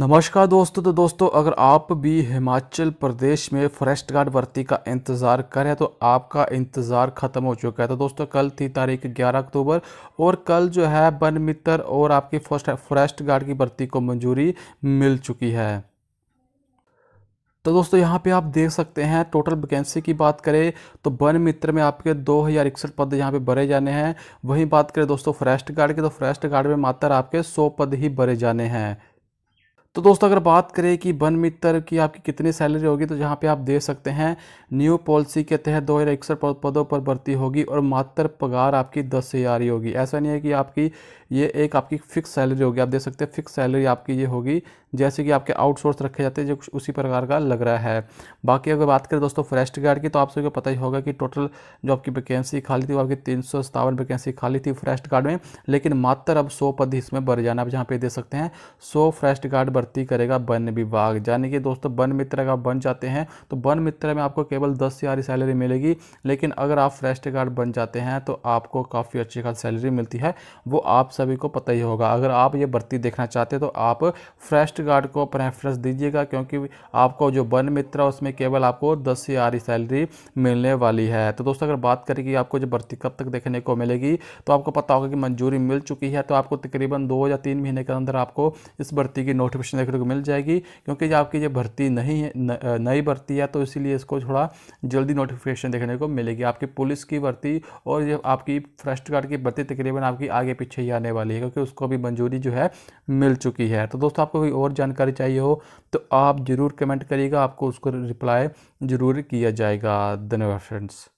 नमस्कार दोस्तों तो दोस्तों अगर आप भी हिमाचल प्रदेश में फॉरेस्ट गार्ड भर्ती का इंतज़ार कर रहे तो आपका इंतज़ार ख़त्म हो चुका है तो दोस्तों कल थी तारीख 11 अक्टूबर और कल जो है वन मित्र और आपकी फर्स्ट फॉरेस्ट गार्ड की भर्ती को मंजूरी मिल चुकी है तो दोस्तों यहाँ पे आप देख सकते हैं टोटल वैकेंसी की बात करें तो वन मित्र में आपके दो हज़ार इकसठ पद यहाँ पे भरे जाने हैं वहीं बात करें दोस्तों फॉरेस्ट गार्ड के तो फॉरेस्ट गार्ड में मात्र आपके सौ पद ही भरे जाने हैं तो दोस्तों अगर बात करें कि वन मित्र की आपकी कितनी सैलरी होगी तो जहाँ पे आप दे सकते हैं न्यू पॉलिसी के तहत दो हज़ार पदों पर भर्ती होगी और मात्र पगार आपकी दस हज़ार ही होगी ऐसा नहीं है कि आपकी ये एक आपकी फ़िक्स सैलरी होगी आप देख सकते हैं फिक्स सैलरी आपकी ये होगी जैसे कि आपके आउटसोर्स रखे जाते हैं जो कुछ उसी प्रकार का लग रहा है बाकी अगर बात करें दोस्तों फॉरेस्ट गार्ड की तो आप सभी को पता ही होगा कि टोटल जो आपकी वैकेंसी खाली थी वो आपकी तीन सौ सत्तावन वैकेंसी खाली थी फॉरेस्ट गार्ड में लेकिन मात्र अब सौ पद इसमें भर जाना आप जहाँ पे दे सकते हैं सौ फॉरेस्ट गार्ड भर्ती करेगा वन विभाग यानी कि दोस्तों वन मित्र अगर बन जाते हैं तो वन मित्र में आपको केवल दस हज़ार सैलरी मिलेगी लेकिन अगर आप फ्रेस्ट गार्ड बन जाते हैं तो आपको काफ़ी अच्छी खास सैलरी मिलती है वो आप सभी को पता ही होगा अगर आप ये भर्ती देखना चाहते हैं तो आप फ्रेस्ट गार्ड को प्रेफरेंस दीजिएगा क्योंकि आपको जो वन मित्र उसमें केवल आपको दस हज़ार सैलरी मिलने वाली है तो दोस्तों अगर बात करें कि आपको जो भर्ती कब तक देखने को मिलेगी तो आपको पता होगा कि मंजूरी मिल चुकी है तो आपको तकरीबन दो या तीन महीने के अंदर आपको इस भर्ती की नोटिफिकेशन रिएक्शन देखने को मिल जाएगी क्योंकि जो आपकी ये भर्ती नहीं है नई भर्ती है तो इसीलिए इसको थोड़ा जल्दी नोटिफिकेशन देखने को मिलेगी आपकी पुलिस की भर्ती और जब आपकी फर्स्ट गार्ड की भर्ती तकरीबन आपकी आगे पीछे ही आने वाली है क्योंकि उसको भी मंजूरी जो है मिल चुकी है तो दोस्तों आपको कोई और जानकारी चाहिए हो तो आप ज़रूर कमेंट करिएगा आपको उसको रिप्लाई ज़रूर किया जाएगा धन्यवाद फ्रेंड्स